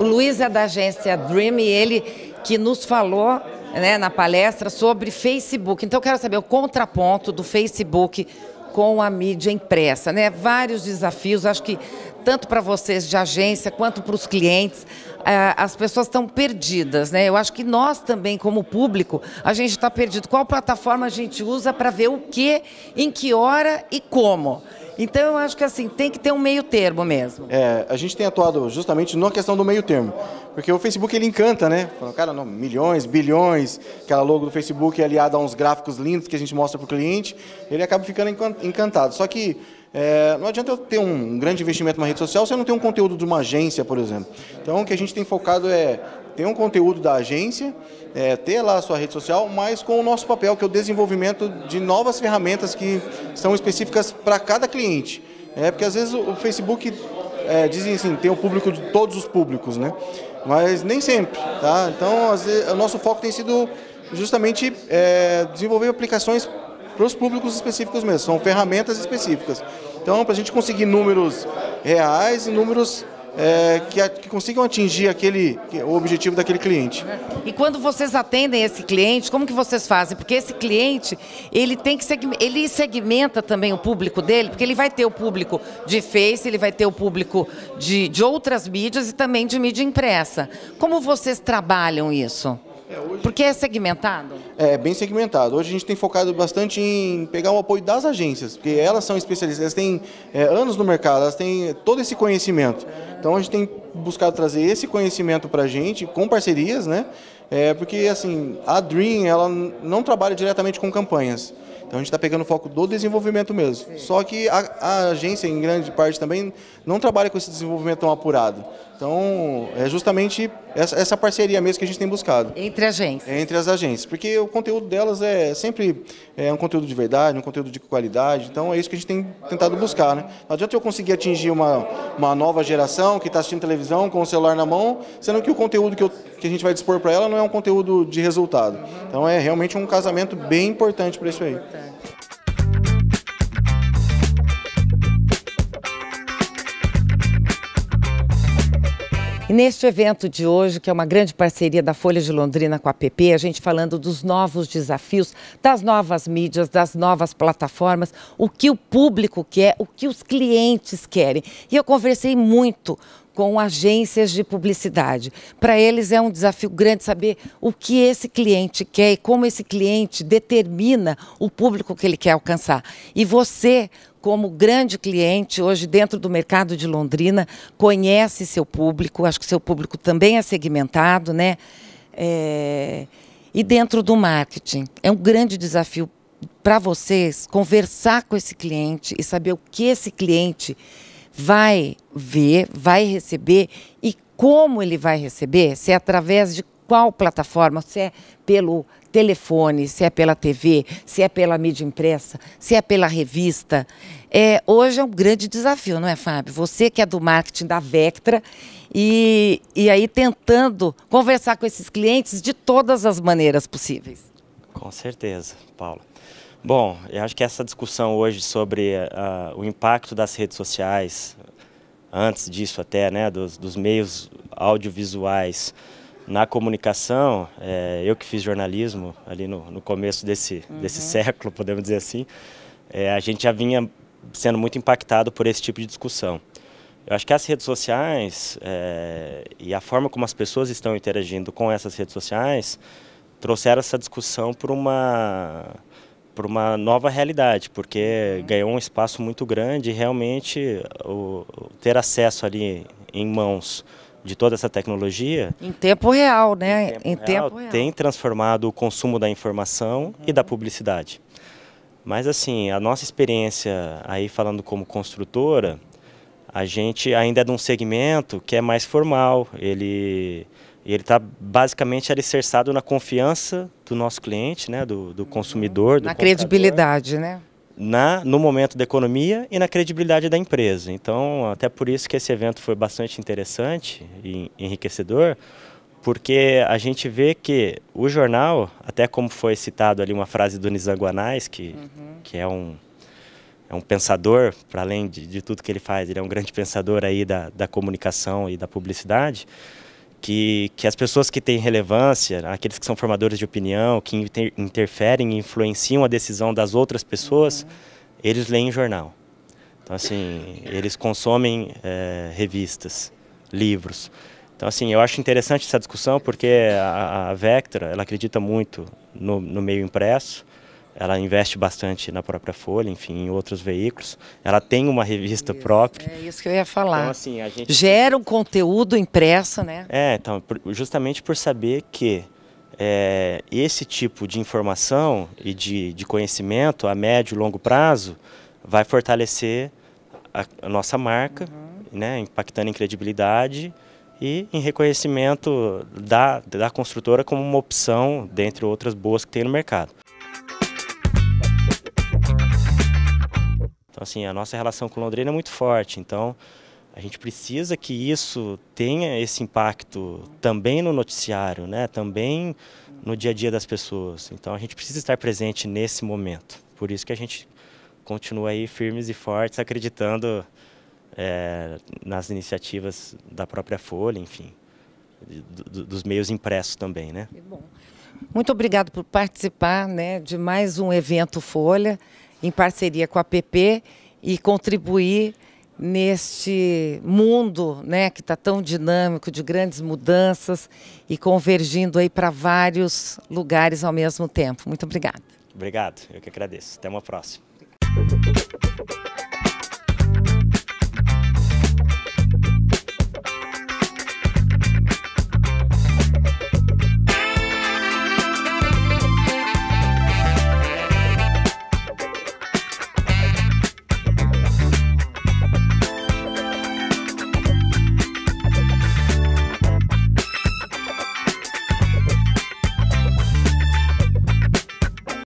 O Luiz é da agência Dream e ele que nos falou né, na palestra sobre Facebook. Então, eu quero saber o contraponto do Facebook com a mídia impressa. Né? Vários desafios, acho que tanto para vocês de agência quanto para os clientes, eh, as pessoas estão perdidas, né? Eu acho que nós também, como público, a gente está perdido. Qual plataforma a gente usa para ver o que, em que hora e como? Então eu acho que assim, tem que ter um meio termo mesmo. É, a gente tem atuado justamente na questão do meio termo. Porque o Facebook ele encanta, né? Falando, cara, não, milhões, bilhões, aquela logo do Facebook aliada a uns gráficos lindos que a gente mostra para o cliente, ele acaba ficando encantado. Só que é, não adianta eu ter um grande investimento numa rede social se eu não tenho um conteúdo de uma agência, por exemplo. Então, o que a gente tem focado é ter um conteúdo da agência, é, ter lá a sua rede social, mas com o nosso papel, que é o desenvolvimento de novas ferramentas que são específicas para cada cliente. É, porque às vezes o Facebook é, dizem assim, tem o público de todos os públicos, né? Mas nem sempre, tá? Então, vezes, o nosso foco tem sido justamente é, desenvolver aplicações para os públicos específicos mesmo, são ferramentas específicas. Então, para a gente conseguir números reais e números é, que, que, consigam atingir aquele, o objetivo daquele cliente. E quando vocês atendem esse cliente, como que vocês fazem? Porque esse cliente, ele tem que ele segmenta também o público dele, porque ele vai ter o público de Face, ele vai ter o público de, de outras mídias e também de mídia impressa. Como vocês trabalham isso? É, hoje... Porque é segmentado? É, bem segmentado. Hoje a gente tem focado bastante em pegar o apoio das agências, porque elas são especialistas, elas têm é, anos no mercado, elas têm todo esse conhecimento. Então a gente tem buscado trazer esse conhecimento para a gente, com parcerias, né? É, porque assim, a Dream ela não trabalha diretamente com campanhas. Então a gente está pegando o foco do desenvolvimento mesmo. Sim. Só que a, a, agência, em grande parte também, não trabalha com esse desenvolvimento tão apurado. Então é justamente essa, essa parceria mesmo que a gente tem buscado. Entre agências. Entre as agências. Porque o conteúdo delas é sempre é um conteúdo de verdade, um conteúdo de qualidade. Então é isso que a gente tem tentado buscar. Né? Não adianta eu conseguir atingir uma, uma nova geração que está assistindo televisão com o celular na mão, sendo que o conteúdo que, eu, que a gente vai dispor para ela não é um conteúdo de resultado. Uhum. Então é realmente um casamento bem importante para isso aí. E neste evento de hoje, que é uma grande parceria da Folha de Londrina com a PP, a gente falando dos novos desafios, das novas mídias, das novas plataformas, o que o público quer, o que os clientes querem. E eu conversei muito com agências de publicidade. Para eles é um desafio grande saber o que esse cliente quer e como esse cliente determina o público que ele quer alcançar. E você, como grande cliente hoje dentro do mercado de Londrina, conhece seu público, acho que seu público também é segmentado, né? É... E dentro do marketing, é um grande desafio para vocês conversar com esse cliente e saber o que esse cliente vai ver, vai receber e como ele vai receber, se é através de qual plataforma, se é pelo telefone, se é pela TV, se é pela mídia impressa, se é pela revista. É, hoje é um grande desafio, não é, Fábio? Você que é do marketing da Vectra e, e aí tentando conversar com esses clientes de todas as maneiras possíveis. Com certeza, Paula. Bom, eu acho que essa discussão hoje sobre uh, o impacto das redes sociais, antes disso até, né, dos, dos meios audiovisuais na comunicação, é, eu que fiz jornalismo ali no, no começo desse, uhum. desse século, podemos dizer assim, é, a gente já vinha sendo muito impactado por esse tipo de discussão. Eu acho que as redes sociais é, e a forma como as pessoas estão interagindo com essas redes sociais trouxeram essa discussão por uma para uma nova realidade, porque ganhou um espaço muito grande e realmente o, ter acesso ali em mãos de toda essa tecnologia. Em tempo real, né? Em tempo, em real, tempo real. Tem transformado o consumo da informação uhum. e da publicidade. Mas assim, a nossa experiência aí falando como construtora, a gente ainda é de um segmento que é mais formal, ele e ele está basicamente alicerçado na confiança do nosso cliente, né, do, do consumidor. Do na credibilidade, né? Na, no momento da economia e na credibilidade da empresa. Então, até por isso que esse evento foi bastante interessante e enriquecedor, porque a gente vê que o jornal, até como foi citado ali uma frase do Nizam Guanais, que, uhum. que é, um, é um pensador, para além de, de tudo que ele faz, ele é um grande pensador aí da, da comunicação e da publicidade, que, que as pessoas que têm relevância, aqueles que são formadores de opinião, que inter, interferem e influenciam a decisão das outras pessoas, uhum. eles leem jornal. Então, assim, eles consomem é, revistas, livros. Então, assim, eu acho interessante essa discussão porque a, a Vectra, ela acredita muito no, no meio impresso, ela investe bastante na própria Folha, enfim, em outros veículos. Ela tem uma revista isso, própria. É isso que eu ia falar. Então, assim, a gente... Gera um conteúdo impresso, né? É, então, justamente por saber que é, esse tipo de informação e de, de conhecimento a médio e longo prazo vai fortalecer a, a nossa marca, uhum. né, impactando em credibilidade e em reconhecimento da, da construtora como uma opção, dentre outras boas que tem no mercado. Então, assim, a nossa relação com Londrina é muito forte. Então, a gente precisa que isso tenha esse impacto também no noticiário, né? também no dia a dia das pessoas. Então, a gente precisa estar presente nesse momento. Por isso que a gente continua aí firmes e fortes, acreditando é, nas iniciativas da própria Folha, enfim, do, dos meios impressos também, né? Muito obrigado por participar, né, de mais um evento Folha em parceria com a PP e contribuir neste mundo né, que está tão dinâmico, de grandes mudanças e convergindo aí para vários lugares ao mesmo tempo. Muito obrigada. Obrigado, eu que agradeço. Até uma próxima.